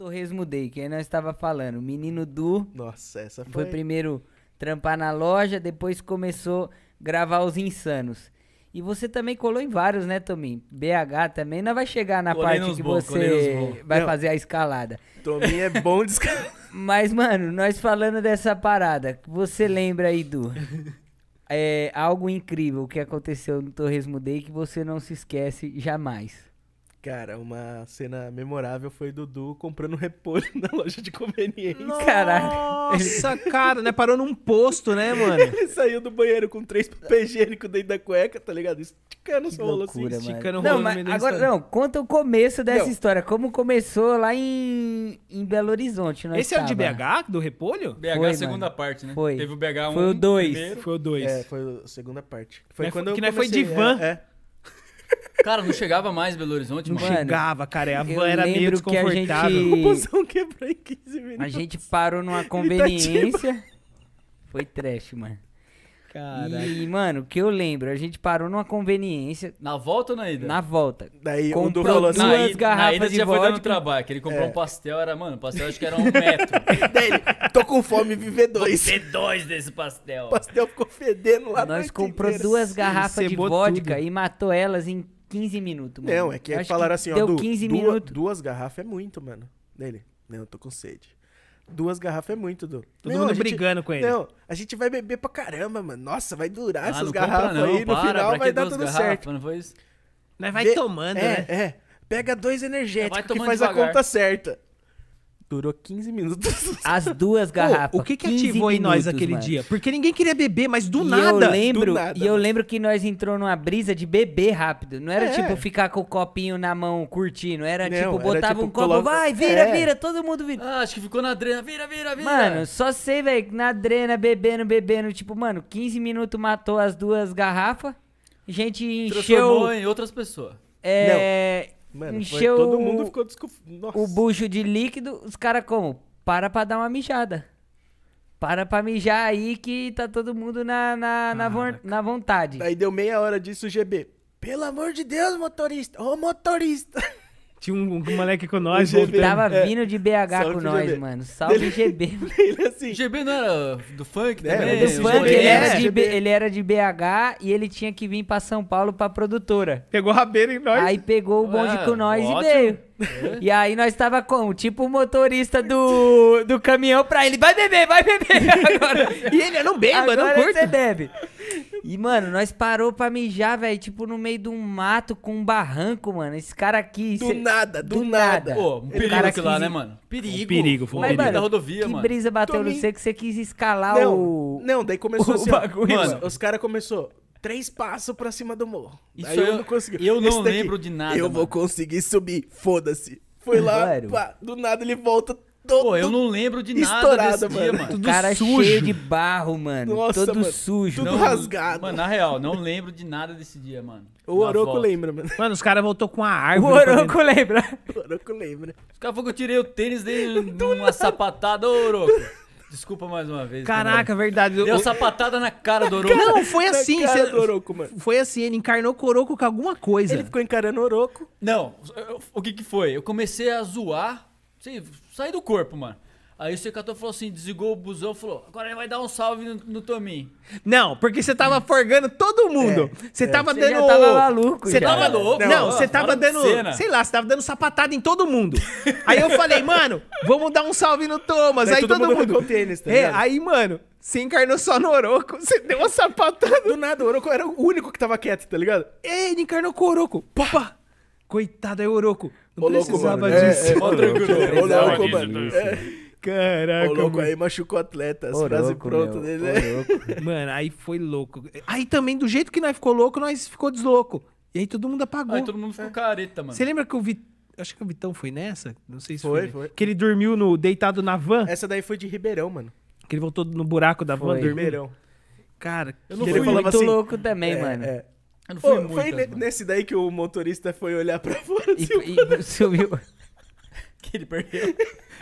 Torresmo Day, que aí nós estava falando. O menino do. Nossa, essa foi. Foi primeiro trampar na loja, depois começou gravar os insanos. E você também colou em vários, né, Tomin? BH também. Não vai chegar na colei parte que você vai Não. fazer a escalada. Tomin é bom de escalar. Mas, mano, nós falando dessa parada, você lembra aí do. É, algo incrível que aconteceu no Torresmo Day que você não se esquece jamais. Cara, uma cena memorável foi Dudu comprando repolho na loja de conveniência. Nossa, Caralho. cara, né? Parou num posto, né, mano? Ele saiu do banheiro com três papel higiênico dentro da cueca, tá ligado? Esticando que rolo assim. loucura, assim, esticando não, rolo mas agora, Não, conta o começo dessa não. história. Como começou lá em, em Belo Horizonte, não Esse tava. é o de BH, do repolho? BH foi, é segunda mano. parte, né? Foi. Teve o BH 1. Foi o 2. Foi o 2. É, foi a segunda parte. Foi quando é quando que eu é, foi de van. É, é. Cara, não chegava mais Belo Horizonte, não chegava, cara. A van era meio desconfortável. Que a gente... O busão quebrou em 15 minutos. A gente parou numa tá conveniência. Foi trash, mano. Caraca. E, mano, o que eu lembro, a gente parou numa conveniência. Na volta ou na ida? Na volta. Daí comprou um falou assim, duas na ida, garrafas na ida de já vodka. foi dando trabalho, que ele comprou é. um pastel, era, mano, pastel acho que era um metro. Daí ele, tô com fome, viver dois. Viver dois desse pastel. O pastel ficou fedendo lá Nós comprou duas garrafas de vodka tudo. e matou elas em 15 minutos, mano. Não, é que falaram que assim, ó, Du, 15 minutos. duas garrafas é muito, mano. Dele, não, eu tô com sede. Duas garrafas é muito, Du. Todo não, mundo gente, brigando com ele. Não, a gente vai beber pra caramba, mano. Nossa, vai durar ah, essas garrafas não, aí. Para, no final vai dar tudo certo. Não foi Mas vai tomando, é, né? É, pega dois energéticos que faz devagar. a conta certa. Durou 15 minutos. As duas garrafas. Pô, o que, que ativou em nós aquele mano. dia? Porque ninguém queria beber, mas do e nada. Eu lembro, nada. E eu lembro que nós entrou numa brisa de beber rápido. Não era é. tipo ficar com o copinho na mão curtindo. Era não, tipo, era botava tipo, um copo, coloca... vai, vira, é. vira, todo mundo vira. Ah, acho que ficou na drena, vira, vira, vira. Mano, só sei, velho, na drena, bebendo, bebendo. Tipo, mano, 15 minutos matou as duas garrafas. Gente encheu. Transformou em outras pessoas. É. Não. Mano, encheu foi, todo mundo ficou desconf... Nossa. o bucho de líquido, os caras como? Para pra dar uma mijada. Para pra mijar aí que tá todo mundo na, na, na, vo na vontade. Aí deu meia hora disso, o GB. Pelo amor de Deus, motorista! Ô, motorista! Tinha um, um moleque com nós. GB, tava é. vindo de BH Salve com nós, GB. mano. Salve ele, GB. Ele assim. GB não era do funk é, do funk, ele é. era, de, ele era de BH e ele tinha que vir pra São Paulo pra produtora. Pegou rabeira em nós. Aí pegou o bonde é, com nós ótimo. e veio. É. E aí nós tava com Tipo o motorista do, do caminhão pra ele. Vai beber, vai beber agora. e ele, não beba, agora não você bebe. E, mano, nós parou pra mijar, velho, tipo, no meio de um mato com um barranco, mano. Esse cara aqui. Do cê... nada, do, do nada. Pô, né, um perigo cara lá, né, mano? Perigo. Um perigo, foi um Mas, perigo mano, da rodovia, que mano. Que brisa bateu Tomei... no seu que você quis escalar não, o. Não, daí começou o assim, bagulho. Mano, mano. os caras começou. Três passos pra cima do morro. Isso Aí eu, eu não consegui. Eu não daqui, lembro de nada. Eu mano. vou conseguir subir, foda-se. Foi lá, pá, do nada ele volta todo. Pô, eu não lembro de nada desse mano. dia, mano. Tudo cara sujo. cheio de barro, mano. Nossa, todo mano, sujo. Tudo não, rasgado. Mano, na real, não lembro de nada desse dia, mano. O Oroco lembra, mano. Mano, os caras voltou com a árvore. O Oroco lembra. O Oroco lembra. Os caras falaram que eu tirei o tênis dele numa sapatada, ô Oroco. Desculpa mais uma vez. Caraca, verdade. Deu eu... sapatada na cara do Oroco. Não, foi assim. Você... Oroco, foi assim, ele encarnou com o Oroco com alguma coisa. Ele ficou encarando o Oroco. Não, o que que foi? Eu comecei a zoar Sei, saí do corpo, mano. Aí o secador falou assim, desligou o busão, falou, agora ele vai dar um salve no, no Tomin. Não, porque você tava forgando todo mundo. É, você é, tava dando... Você tava maluco. Você tava louco. Não, você tava dando... Sei lá, você tava dando sapatada em todo mundo. aí eu falei, mano, vamos dar um salve no Thomas. Aí, aí todo, todo mundo... mundo... Tênis, tá é, aí, mano, você encarnou só no Oroco. Você deu uma sapatada. Do nada, o Oroco era o único que tava quieto, tá ligado? É, ele encarnou com o Oroco. Pá! Coitado, é Oroco. Não precisava é, disso. É, é, Oroco, tranquilo. Ô, mano. É. Caraca. O louco, mano. aí machucou atletas. frase pronta dele, né? Mano, aí foi louco. Aí também, do jeito que nós ficou louco, nós ficou deslouco. E aí todo mundo apagou. Aí todo mundo ficou é. careta, mano. Você lembra que eu vi acho que o Vitão foi nessa. Não sei se foi. Foi, foi. Que ele dormiu no, deitado na van. Essa daí foi de Ribeirão, mano. Que ele voltou no buraco da foi. van. Ribeirão. Cara, eu não que fui ele falava muito assim, louco também, é, mano. É. Não foi, Ô, muitas, foi nesse daí que o motorista foi olhar pra fora e, assim, e, e subiu. que ele perdeu.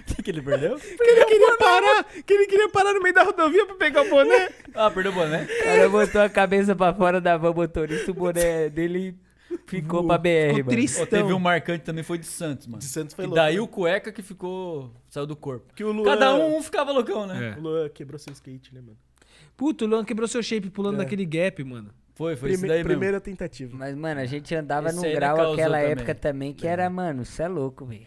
que, que ele perdeu? Que ele queria parar, que ele queria parar no meio da rodovia pra pegar o boné. Ah, perdeu o boné? O cara botou a cabeça pra fora da van motorista, o boné dele ficou Vou, pra BR, ficou mano. Oh, teve um marcante também, foi de Santos, mano. De Santos foi e louco. E daí né? o cueca que ficou, saiu do corpo. Que o Luan... Cada um ficava loucão, né? É. O Luan quebrou seu skate, né, mano? Puto, o Luan quebrou seu shape pulando é. naquele gap, mano. Foi, foi Prime isso daí Primeira mesmo. tentativa. Mas, mano, a gente andava Esse num grau aquela também. época também que era, mano, você é louco, velho.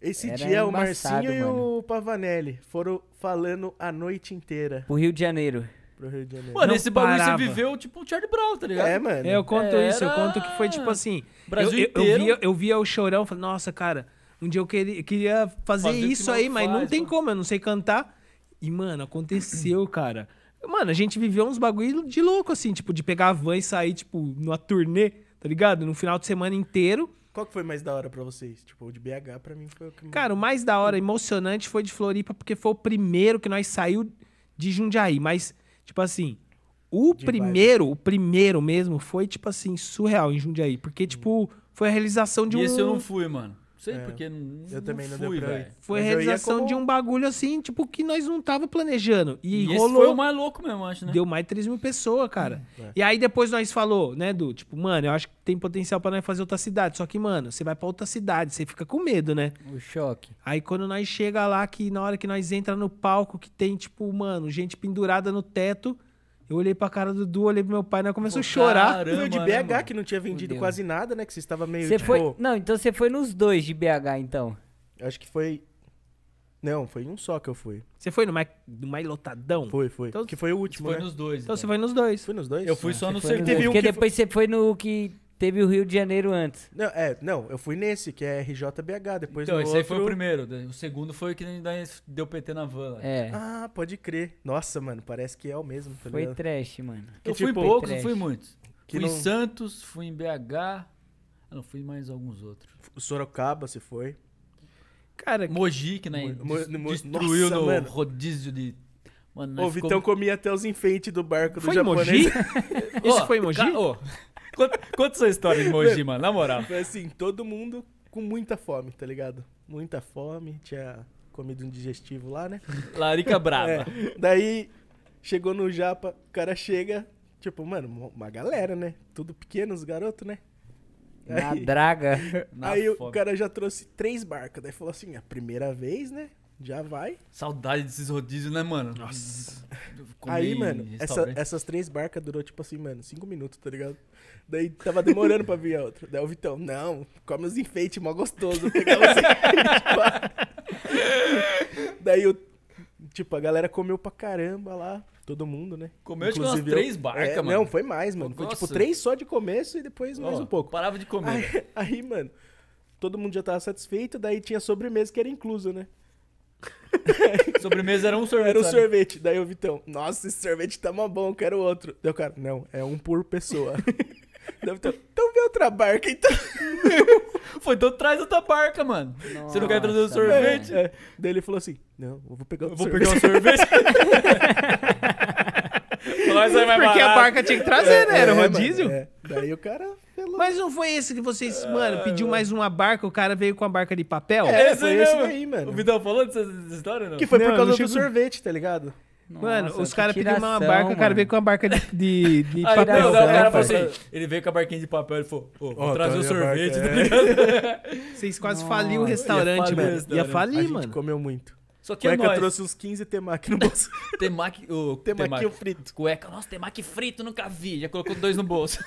Esse era dia é o Marcinho mano. e o Pavanelli foram falando a noite inteira. Pro Rio de Janeiro. Pro Rio de Janeiro. Mano, Não esse bagulho você viveu tipo o Charlie Brown, tá ligado? É, mano. É, eu conto era... isso, eu conto que foi tipo assim. Brasil eu, eu, inteiro. Eu via, eu via o chorão falei, nossa, cara, um dia eu queria, queria fazer, fazer isso que aí, mas não tem mano. como, eu não sei cantar. E, mano, aconteceu, cara. Mano, a gente viveu uns bagulho de louco, assim, tipo, de pegar a van e sair, tipo, numa turnê, tá ligado? No final de semana inteiro. Qual que foi mais da hora para vocês? Tipo, o de BH para mim foi o que... Cara, o mais da hora, emocionante, foi de Floripa, porque foi o primeiro que nós saiu de Jundiaí. Mas, tipo assim, o de primeiro, o primeiro mesmo, foi, tipo assim, surreal em Jundiaí. Porque, hum. tipo, foi a realização de e um... E esse eu não fui, mano sei é. porque não, eu não também fui, não deu pra Foi a realização como... de um bagulho assim, tipo, que nós não tava planejando. E, e rolou. foi o mais louco mesmo, acho, né? Deu mais de 3 mil pessoas, cara. Hum, é. E aí depois nós falou, né, do Tipo, mano, eu acho que tem potencial para nós fazer outra cidade. Só que, mano, você vai para outra cidade, você fica com medo, né? O choque. Aí quando nós chega lá, que na hora que nós entra no palco, que tem, tipo, mano, gente pendurada no teto eu olhei pra cara do Du, olhei pro meu pai, né? Começou a chorar. Caramba, de BH, né, que não tinha vendido quase nada, né? Que você estava meio. Você tipo... foi. Não, então você foi nos dois de BH, então. Acho que foi. Não, foi um só que eu fui. Você foi no mais, no mais lotadão? Foi, foi. Então, que foi o último, você foi né? nos dois. Então, então, você foi nos dois. Fui nos dois? Eu fui ah, só no segundo. Porque que depois foi... você foi no que Teve o Rio de Janeiro antes. Não, é, não, eu fui nesse, que é RJBH, depois Então, esse outro... aí foi o primeiro. Né? O segundo foi o que deu PT na van. Lá. É. Ah, pode crer. Nossa, mano, parece que é o mesmo. Tá foi trash, mano. Que, eu tipo, fui em poucos, fui muitos. Que fui não... em Santos, fui em BH. Ah, não, fui em mais alguns outros. Sorocaba, se foi. Cara, Mogi, que né, Mo... Des... Mo... destruiu Nossa, no mano. rodízio de Mano, o Vitão comia até os enfeites do barco do foi japonês. Mogi? Isso oh, foi Mogi? Ca... Oh, Conta, conta sua história de Mogi, mano, na moral. Foi assim, todo mundo com muita fome, tá ligado? Muita fome, tinha comido um digestivo lá, né? Larica é, brava. É. Daí, chegou no Japa, o cara chega, tipo, mano, uma galera, né? Tudo pequeno, os garotos, né? Na aí, draga. Na aí fome. o cara já trouxe três barcas. Daí falou assim: é a primeira vez, né? Já vai. Saudade desses rodízios, né, mano? Nossa. Comi aí, mano, essa, essas três barcas durou, tipo assim, mano, cinco minutos, tá ligado? Daí tava demorando pra vir a outra. Daí o Vitão, não, come os enfeites, mó gostoso. Daí o. Tipo, a galera comeu pra caramba lá. Todo mundo, né? Comeu Inclusive, acho que umas três barcas, é, mano. Não, foi mais, mano. Nossa. Foi tipo três só de começo e depois oh, mais um pouco. Parava de comer. Aí, aí, mano, todo mundo já tava satisfeito, daí tinha sobremesa que era inclusa, né? Sobremesa era um sorvete. Era um sorvete. Daí o Vitão, nossa, esse sorvete tá mó bom, quero outro. Deu cara, não, é um por pessoa. Deve ter... Então vê outra barca, então. Foi, então traz outra barca, mano. Nossa, Você não quer trazer o né? sorvete? É, é. Daí ele falou assim: Não, eu vou pegar o sorvete. Vou pegar o sorvete. Nós é Porque barato. a barca tinha que trazer, né? Era é, é rodízio. É. Daí o cara. Mas não foi esse que vocês, ah, mano, pediu mano. Ah. mais uma barca, o cara veio com a barca de papel? É, foi mesmo. esse mano. O Vidal falou dessa, história, não? Que foi não, por causa do sorvete, tá ligado? Mano, os caras pediram uma barca, o cara veio com uma barca de, de, de Aí, papel. Não, o cara falou assim, ele veio com a barquinha de papel, e falou, ô, oh, vou oh, trazer o sorvete, tá é. Vocês quase faliam o restaurante, ia mano. Ia falir, a gente mano. comeu muito. Só que é Cueca é trouxe uns 15 temaki no bolso. temaki, o oh, temaki, temaki frito. Cueca, nossa, temaki frito, nunca vi. Já colocou dois no bolso.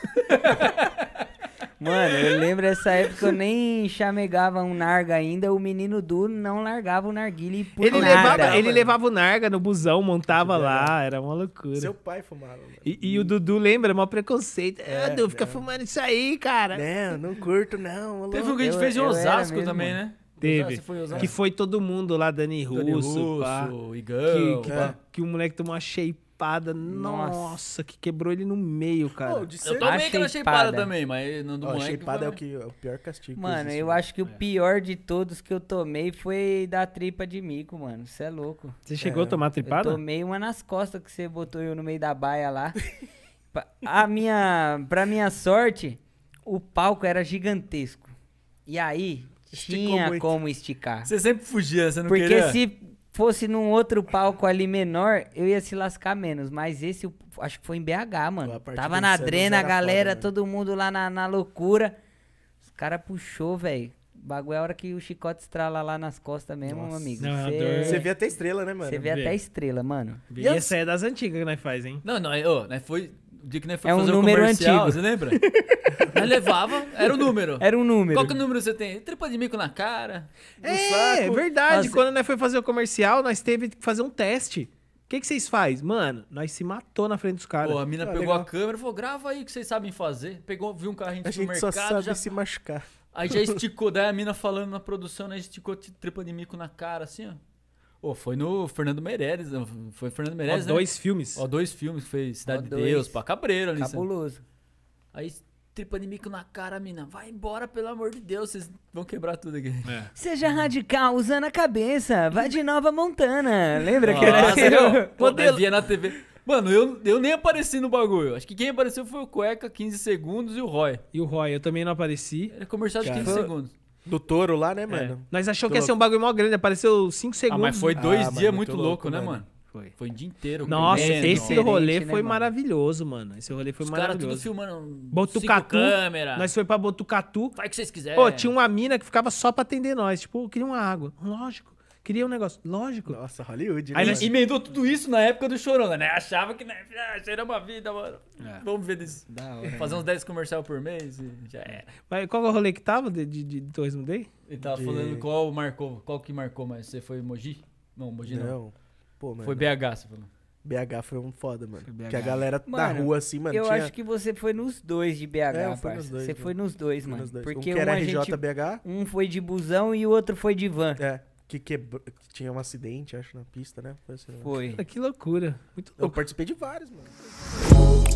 Mano, eu lembro essa época eu nem chamegava um narga ainda, o menino do não largava o narguile por ele nada. Levava, ele levava o narga no busão, montava lá, era uma loucura. Seu pai fumava. Mano. E, e o Dudu lembra, mó preconceito. Ah, é, Dudu, fica é. fumando isso aí, cara. Não, não curto não. Teve um que a gente fez em Osasco também, né? Teve. Que foi todo mundo lá, Dani Russo, Dani Russo pá, Igão. Que, que, é. que o moleque tomou uma shape nossa, Nossa, que quebrou ele no meio, cara. Pô, Eu tomei Achei aquela cheipada também, mas não do oh, moleque... Shapeada é o, que, é o pior castigo. Mano, existe, eu mano. acho que o né? é. pior de todos que eu tomei foi da tripa de mico, mano. Você é louco. Você chegou é. a tomar tripada? Eu tomei uma nas costas que você botou eu no meio da baia lá. a minha, pra minha sorte, o palco era gigantesco. E aí, Esticou tinha muito. como esticar. Você sempre fugia, você não Porque queria? Porque se fosse num outro palco ali menor, eu ia se lascar menos. Mas esse, acho que foi em BH, mano. Tava na drena, a galera, foda, né? todo mundo lá na, na loucura. Os caras puxou, velho. Bagulho é a hora que o chicote estrala lá nas costas mesmo, Nossa, amigo. É Você vê até estrela, né, mano? Você vê, até estrela, mano. E, e as... essa é das antigas que nós faz, hein? Não, não, é, ô, nós foi o dia que nós foi é um fazer um número comercial, antigo. você lembra? nós levava, era um número. Era um número. Qual que é número você tem? Tripa de mico na cara. É, saco. verdade. Nossa. Quando nós foi fazer o comercial, nós teve que fazer um teste. O que, que vocês faz? Mano, nós se matou na frente dos caras. Pô, a mina ah, pegou legal. a câmera e falou, grava aí que vocês sabem fazer. Pegou, viu um carrinho de mercado A gente só sabe já... se machucar. Aí já esticou, daí a mina falando na produção, né? Esticou tripa de mico na cara, assim, ó. Oh, foi no Fernando Meirelles. Foi Fernando Meirelles. Ó, né? dois filmes. Ó, dois filmes. Foi Cidade de Deus, pra Cabreiro ali. Cabuloso. Sabe? Aí tripa de mico na cara, mina. Vai embora, pelo amor de Deus, vocês vão quebrar tudo aqui. É. Seja radical, usando a cabeça. Vai de Nova Montana. Lembra que Nossa, era eu, modelo. via na TV. Mano, eu, eu nem apareci no bagulho. Acho que quem apareceu foi o Cueca, 15 segundos, e o Roy. E o Roy, eu também não apareci. Era comercial de 15 segundos. Do touro lá, né, é. mano? É. Nós achamos que ia ser um bagulho mó grande, apareceu cinco segundos. Ah, mas foi dois ah, dias é muito louco, louco né, né mano? Foi. Foi o dia inteiro. Nossa, comendo. esse rolê né, foi mano? maravilhoso, mano. Esse rolê foi Os maravilhoso. Os caras tudo filmando. Botucatu. Câmera. Nós foi pra Botucatu. Faz o que vocês quiserem. Pô, tinha uma mina que ficava só pra atender nós. Tipo, queria uma água. Lógico. Cria um negócio. Lógico. Nossa, Hollywood. Né, Aí ele emendou tudo isso na época do Chorona, né? Achava que, né? Ah, cheiramos a vida, mano. É. Vamos ver isso. Hora, né? Fazer uns 10 comercial por mês e já era. Mas qual é o rolê que tava de, de, de Day? Ele tava de... falando qual marcou, qual que marcou mais. Você foi Mogi? Não, Mogi não. não. Pô, mano. Foi BH, você falou. BH foi um foda, mano. Que a galera mano, na rua, assim, mano. Eu tinha... acho que você foi nos dois de BH, é, dois, Você mano. foi nos dois, mano. Nos dois. Porque um que era um RJ, gente, BH. Um foi de busão e o outro foi de van. É que quebrou. Que tinha um acidente, acho, na pista, né? Foi. Assim, né? Foi. Ah, que loucura. Muito louco. Eu participei de vários, mano.